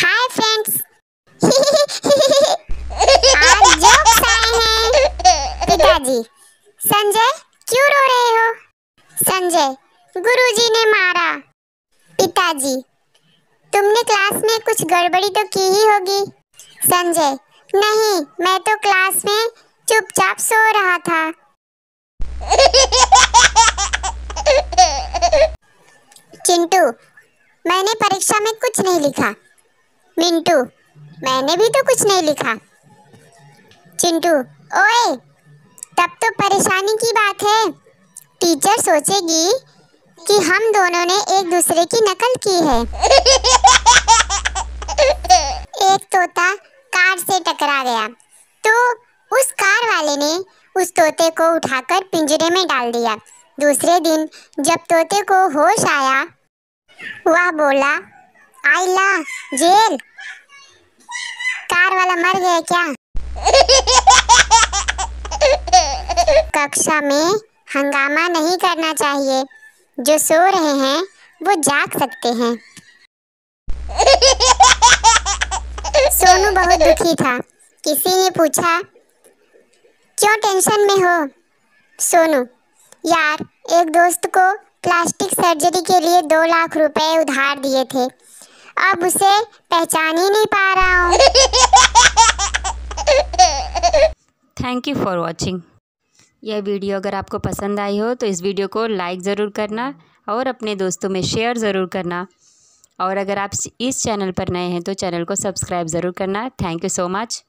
hi friends आज jokes आए हैं पिताजी संजय क्यों रो रहे हो संजय गुरुजी ने मारा पिताजी तुमने क्लास में कुछ गड़बड़ी तो की ही होगी संजय नहीं मैं तो क्लास में चुपचाप सो रहा था चिंटू मैंने परीक्षा में कुछ नहीं लिखा मिंटू मैंने भी तो कुछ नहीं लिखा चिंटू ओए तब तो परेशानी की बात है टीचर सोचेगी कि हम दोनों ने एक दूसरे की नकल की है एक तोता कार से टकरा गया तो उस कार वाले ने उस तोते को उठाकर पिंजरे में डाल दिया दूसरे दिन जब तोते को होश आया वह बोला आइला जेल कार वाला मर गया क्या कक्षा में हंगामा नहीं करना चाहिए जो सो रहे हैं वो जाग सकते हैं सोनू बहुत दुखी था किसी ने पूछा क्यों टेंशन में हो सोनू यार एक दोस्त को प्लास्टिक सर्जरी के लिए दो लाख रुपए उधार दिए थे अब उसे पहचान ही नहीं पा रहा हूँ थैंक यू फॉर वॉचिंग यह वीडियो अगर आपको पसंद आई हो तो इस वीडियो को लाइक ज़रूर करना और अपने दोस्तों में शेयर ज़रूर करना और अगर आप इस चैनल पर नए हैं तो चैनल को सब्सक्राइब ज़रूर करना थैंक यू सो मच